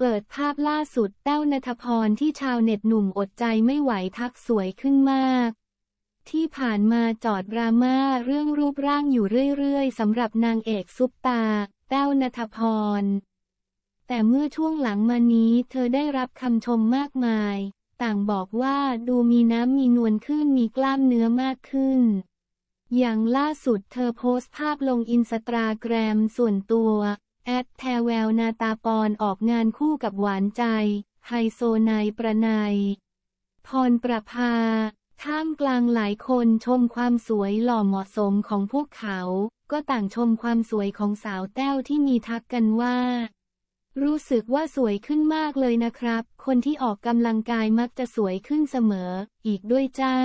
เปิดภาพล่าสุดแต้วัทพรที่ชาวเน็ตหนุ่มอดใจไม่ไหวทักสวยขึ้นมาก ที่ผ่านมาจอดดราม่าเรื่องรูปร่างอยู่เรื่อย ๆสำหรับนางเอกซุปตาแต้วัทพร แต่เมื่อช่วงหลังมานี้เธอได้รับคำชมมากมาย ต่างบอกว่าดูมีน้ำมีนวลขึ้นมีกล้ามเนื้อมากขึ้น อย่างล่าสุดเธอโพสต์ภาพลงอินสตาแกรมส่วนตัวแอดแทแววนาตาปอนออกงานคู่กับหวานใจ ไฮโซนายประนายพรประภาท่ามกลางหลายคนชมความสวยหล่อเหมาะสมของพวกเขา ก็ต่างชมความสวยของสาวแต้วที่มีทักกันว่า รู้สึกว่าสวยขึ้นมากเลยนะครับ คนที่ออกกำลังกายมักจะสวยขึ้นเสมออีกด้วยจ้า